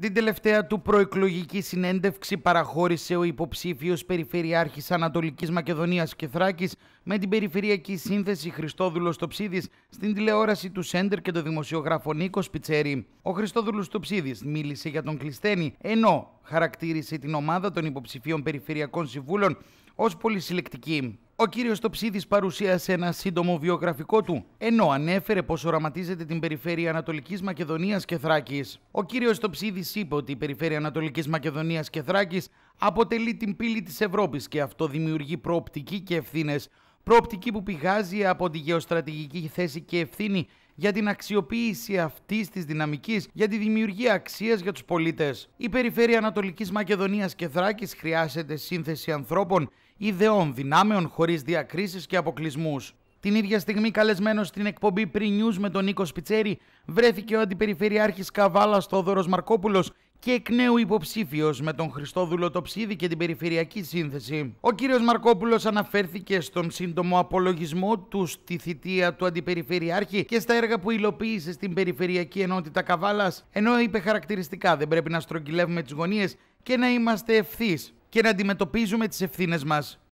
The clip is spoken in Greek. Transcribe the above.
Την τελευταία του προεκλογική συνέντευξη παραχώρησε ο υποψήφιος Περιφερειάρχης Ανατολικής Μακεδονίας και Θράκης με την περιφερειακή σύνθεση Χριστόδουλος Τοψίδης στην τηλεόραση του Σέντερ και το δημοσιογράφο Νίκος Πιτσέρη. Ο Χριστόδουλος Τοψίδης μίλησε για τον Κλειστένη ενώ χαρακτήρισε την ομάδα των υποψηφίων περιφερειακών συμβούλων ως πολυσυλλεκτική. Ο κύριος Τοψίδης παρουσίασε ένα σύντομο βιογραφικό του, ενώ ανέφερε πως οραματίζεται την περιφέρεια Ανατολικής Μακεδονίας και Θράκης. Ο κύριος Τοψίδης είπε ότι η περιφέρεια Ανατολικής Μακεδονίας και Θράκης αποτελεί την πύλη της Ευρώπης και αυτό δημιουργεί προοπτική και ευθύνες προοπτική που πηγάζει από τη γεωστρατηγική θέση και ευθύνη για την αξιοποίηση αυτής της δυναμικής για τη δημιουργία αξίας για τους πολίτες. Η περιφέρεια Ανατολικής Μακεδονίας και Θράκης χρειάζεται σύνθεση ανθρώπων, ιδεών, δυνάμεων χωρίς διακρίσεις και αποκλεισμούς. Την ίδια στιγμή, καλεσμένος στην εκπομπή Pre News με τον Νίκος Σπιτσέρη, βρέθηκε ο αντιπεριφερειάρχης Καβάλας Θόδωρος Μαρκόπουλος και εκ νέου υποψήφιος με τον Χριστόδουλο Τοψίδη και την Περιφερειακή Σύνθεση. Ο κ. Μαρκόπουλος αναφέρθηκε στον σύντομο απολογισμό του στη θητεία του Αντιπεριφερειάρχη και στα έργα που υλοποίησε στην Περιφερειακή Ενότητα Καβάλας, ενώ είπε χαρακτηριστικά δεν πρέπει να στρογγυλεύουμε τις γωνίες και να είμαστε ευθύς και να αντιμετωπίζουμε τις ευθύνες μας.